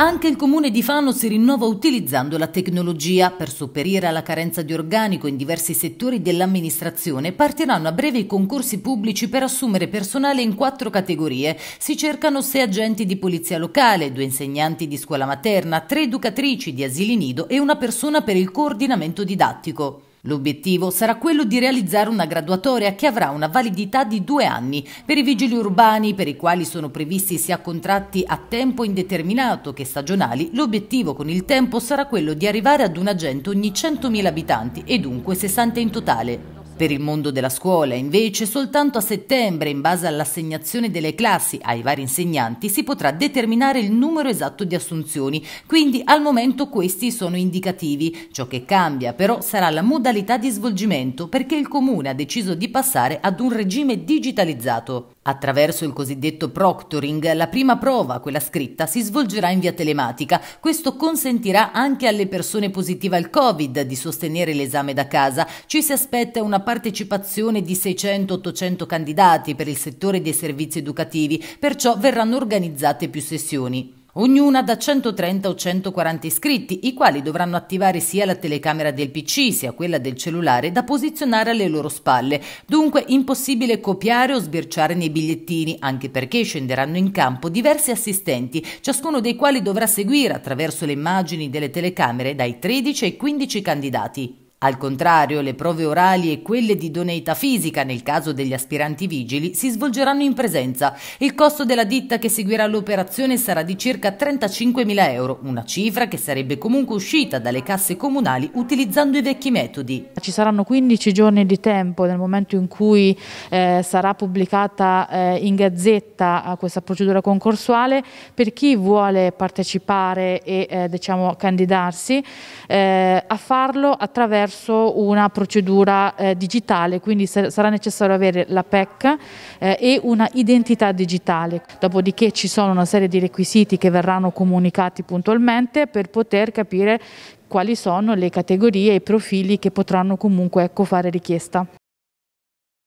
Anche il comune di Fano si rinnova utilizzando la tecnologia. Per sopperire alla carenza di organico in diversi settori dell'amministrazione partiranno a breve i concorsi pubblici per assumere personale in quattro categorie. Si cercano sei agenti di polizia locale, due insegnanti di scuola materna, tre educatrici di asili nido e una persona per il coordinamento didattico. L'obiettivo sarà quello di realizzare una graduatoria che avrà una validità di due anni per i vigili urbani per i quali sono previsti sia contratti a tempo indeterminato che stagionali. L'obiettivo con il tempo sarà quello di arrivare ad un agente ogni 100.000 abitanti e dunque 60 in totale. Per il mondo della scuola, invece, soltanto a settembre, in base all'assegnazione delle classi ai vari insegnanti, si potrà determinare il numero esatto di assunzioni, quindi al momento questi sono indicativi. Ciò che cambia però sarà la modalità di svolgimento, perché il comune ha deciso di passare ad un regime digitalizzato. Attraverso il cosiddetto proctoring, la prima prova, quella scritta, si svolgerà in via telematica. Questo consentirà anche alle persone positive al Covid di sostenere l'esame da casa. Ci si aspetta una partecipazione di 600-800 candidati per il settore dei servizi educativi, perciò verranno organizzate più sessioni ognuna da 130 o 140 iscritti, i quali dovranno attivare sia la telecamera del PC sia quella del cellulare da posizionare alle loro spalle. Dunque impossibile copiare o sbirciare nei bigliettini, anche perché scenderanno in campo diversi assistenti, ciascuno dei quali dovrà seguire attraverso le immagini delle telecamere dai 13 ai 15 candidati. Al contrario, le prove orali e quelle di idoneità fisica nel caso degli aspiranti vigili si svolgeranno in presenza. Il costo della ditta che seguirà l'operazione sarà di circa 35.000 euro, una cifra che sarebbe comunque uscita dalle casse comunali utilizzando i vecchi metodi. Ci saranno 15 giorni di tempo nel momento in cui eh, sarà pubblicata eh, in gazzetta eh, questa procedura concorsuale per chi vuole partecipare e eh, diciamo, candidarsi eh, a farlo attraverso attraverso una procedura eh, digitale, quindi sarà necessario avere la PEC eh, e una identità digitale. Dopodiché ci sono una serie di requisiti che verranno comunicati puntualmente per poter capire quali sono le categorie e i profili che potranno comunque ecco, fare richiesta.